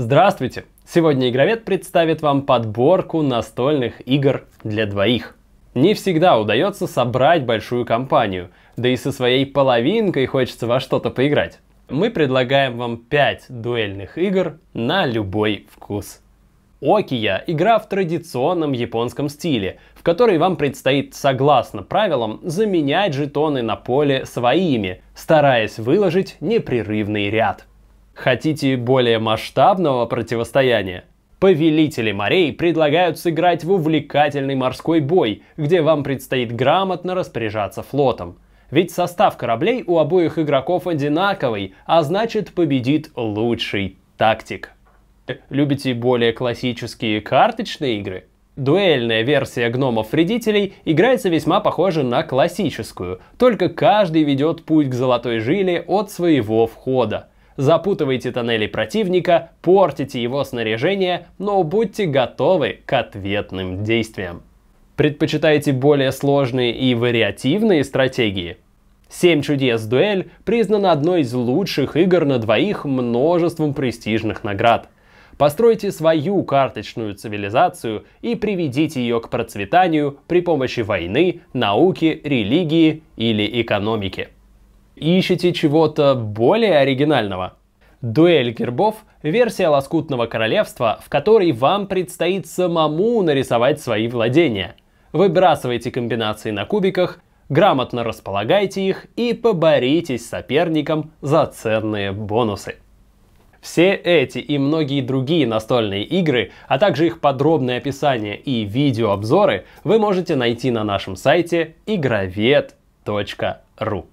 Здравствуйте! Сегодня Игровед представит вам подборку настольных игр для двоих. Не всегда удается собрать большую компанию, да и со своей половинкой хочется во что-то поиграть. Мы предлагаем вам 5 дуэльных игр на любой вкус. Окия – игра в традиционном японском стиле, в которой вам предстоит, согласно правилам, заменять жетоны на поле своими, стараясь выложить непрерывный ряд. Хотите более масштабного противостояния? Повелители морей предлагают сыграть в увлекательный морской бой, где вам предстоит грамотно распоряжаться флотом. Ведь состав кораблей у обоих игроков одинаковый, а значит победит лучший тактик. Э, любите более классические карточные игры? Дуэльная версия гномов-вредителей играется весьма похоже на классическую, только каждый ведет путь к золотой жиле от своего входа запутывайте тоннели противника, портите его снаряжение, но будьте готовы к ответным действиям. Предпочитаете более сложные и вариативные стратегии? «Семь чудес дуэль» признана одной из лучших игр на двоих множеством престижных наград. Постройте свою карточную цивилизацию и приведите ее к процветанию при помощи войны, науки, религии или экономики. Ищете чего-то более оригинального? Дуэль гербов – версия лоскутного королевства, в которой вам предстоит самому нарисовать свои владения. Выбрасывайте комбинации на кубиках, грамотно располагайте их и поборитесь с соперником за ценные бонусы. Все эти и многие другие настольные игры, а также их подробное описание и видеообзоры вы можете найти на нашем сайте игровед.ру.